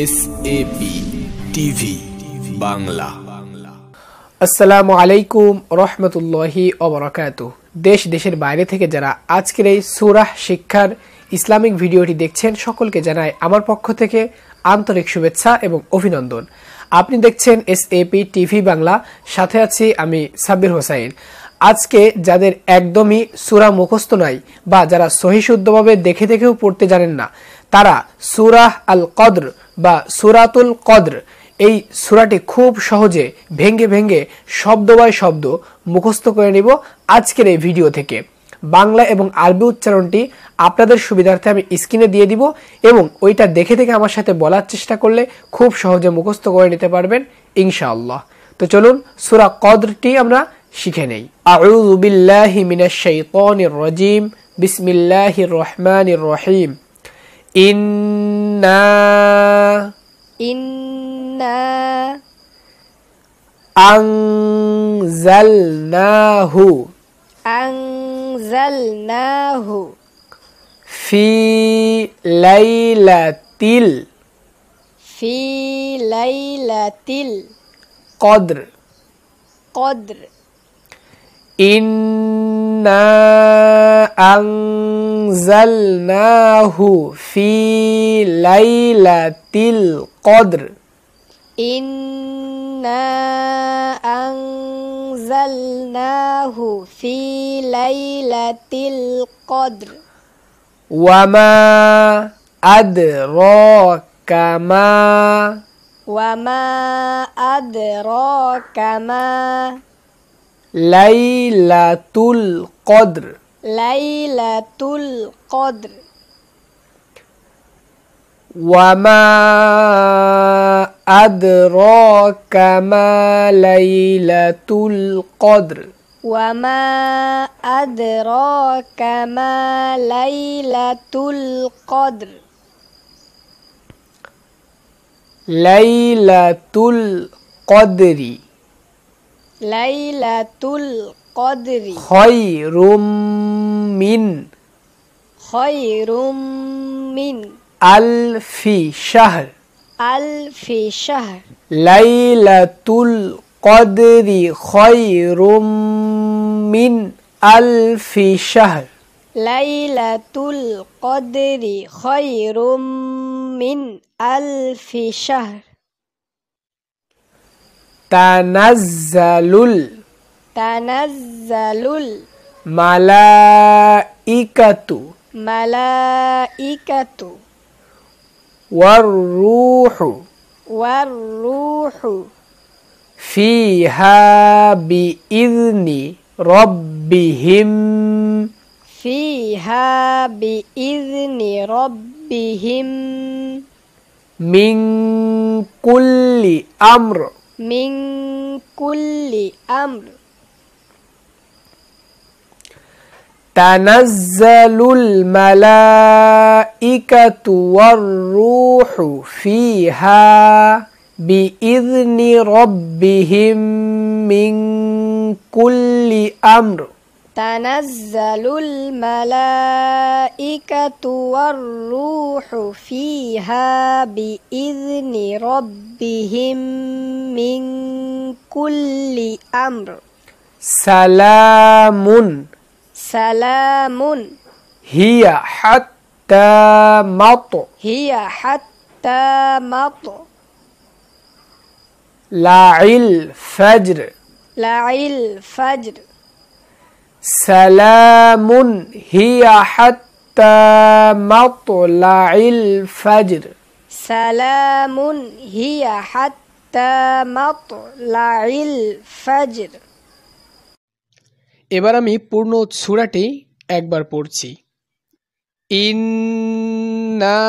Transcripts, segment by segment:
S A P TV Bangla আসসালামু আলাইকুম রহমতুল্লাহি অবরাকাত দেশ দেশের বাইরে থেকে যারা আজকের এই সুরাহ শিক্ষার ইসলামিক ভিডিওটি দেখছেন সকলকে জানায় আমার পক্ষ থেকে আন্তরিক শুভেচ্ছা এবং অভিনন্দন আপনি দেখছেন S A P TV Bangla সাথে আছি আমি সাব্বির হোসাইন আজকে যাদের একদমই সুরা মুখস্থ নাই বা যারা সহিশুদ্ধভাবে দেখে দেখেও পড়তে জানেন না তারা সুরাহ আল কদ্র বা সুরাতুল কদ্র এই সুরাটি খুব সহজে ভেঙ্গে ভেঙ্গে শব্দ বাই শব্দ মুখস্থ করে নিব আজকের এই ভিডিও থেকে বাংলা এবং আরবি উচ্চারণটি আপনাদের সুবিধার্থে আমি স্ক্রিনে দিয়ে দিব এবং ওইটা দেখে দেখে আমার সাথে বলার চেষ্টা করলে খুব সহজে মুখস্থ করে নিতে পারবেন ইনশাআল্লাহ তো চলুন সুরা কদরটি আমরা শিখে নেই আউযু বিল্লাহি মিনাশ শাইতানির রাজিম বিসমিল্লাহির রহমানির রহিম إنا إنا أنزلناه أنزلناه في ليلة في ليلة القدر قدر إنا أنزلناه في ليلة القدر إنا أنزلناه في ليلة القدر وما أدراك ما وما أدراك ما ليلة القدر ليلة القدر وما أدراك ما ليلة القدر وما أدراك ما ليلة القدر ليلة القدر ليلة القدر خير من خير من ألف شهر ألف شهر ليلة القدر خير من ألف شهر ليلة القدر خير من ألف شهر تنزل تنزل الملائكة ملائكة والروح والروح فيها بإذن ربهم فيها بإذن ربهم من كل أمر من كل أمر تنزل الملائكة والروح فيها بإذن ربهم من كل أمر تنزل الملائكة والروح فيها بإذن ربهم من كل أمر سلام سلام هي حتى مط هي حتى مط لعل الفجر لعل الفجر সালামুন হিয়া হাত্তা মাতলাইল ফাজর সালামুন হিয়া হাত্তা মাতলাইল ফাজর এবার আমি পূর্ণ সূরাটি একবার পড়ছি ইন্না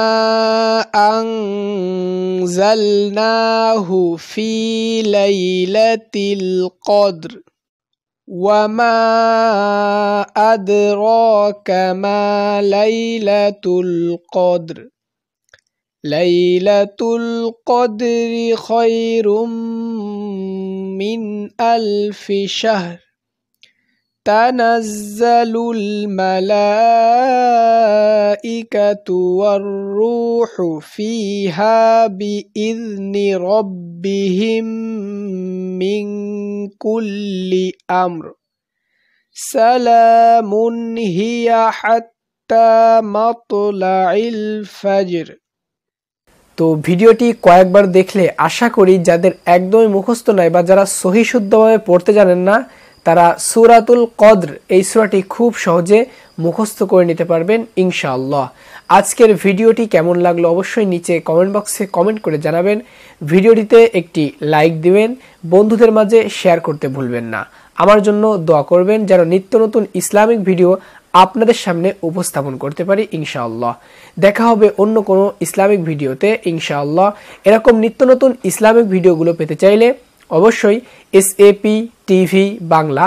আংজালনাহু ফি লাইলাতিল কদ্র وما أدراك ما ليلة القدر ليلة القدر خير من ألف شهر تنزل الملائكة والروح فيها بإذن ربهم من كل أمر سلام هي حتى مطلع الفجر তো ভিডিওটি কয়েকবার দেখলে আশা করি যাদের একদমই মুখস্থ নয় বা যারা সহিশুদ্ধভাবে পড়তে জানেন না তারা সুরাতুল কদ্র এই সুরাটি খুব সহজে মুখস্থ করে নিতে পারবেন ইনশাআল্লাহ আজকের ভিডিওটি কেমন লাগলো অবশ্যই নিচে কমেন্ট বক্সে কমেন্ট করে জানাবেন ভিডিওটিতে একটি লাইক দিবেন বন্ধুদের মাঝে শেয়ার করতে ভুলবেন না আমার জন্য দোয়া করবেন যেন নিত্য নতুন ইসলামিক ভিডিও আপনাদের সামনে উপস্থাপন করতে পারি ইনশাআল্লাহ দেখা হবে অন্য কোনো ইসলামিক ভিডিওতে ইনশাআল্লাহ এরকম নিত্য নতুন ইসলামিক ভিডিওগুলো পেতে চাইলে অবশ্যই এসএপি টিভি বাংলা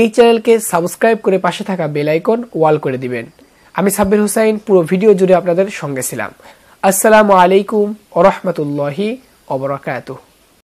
এই চ্যানেলকে সাবস্ক্রাইব করে পাশে থাকা বেলাইকন ওয়াল করে দিবেন আমি সাব্বির হুসাইন পুরো ভিডিও জুড়ে আপনাদের সঙ্গে ছিলাম আসসালামু আলাইকুম ওরহমতুল্লাহি অবরাকাতুহ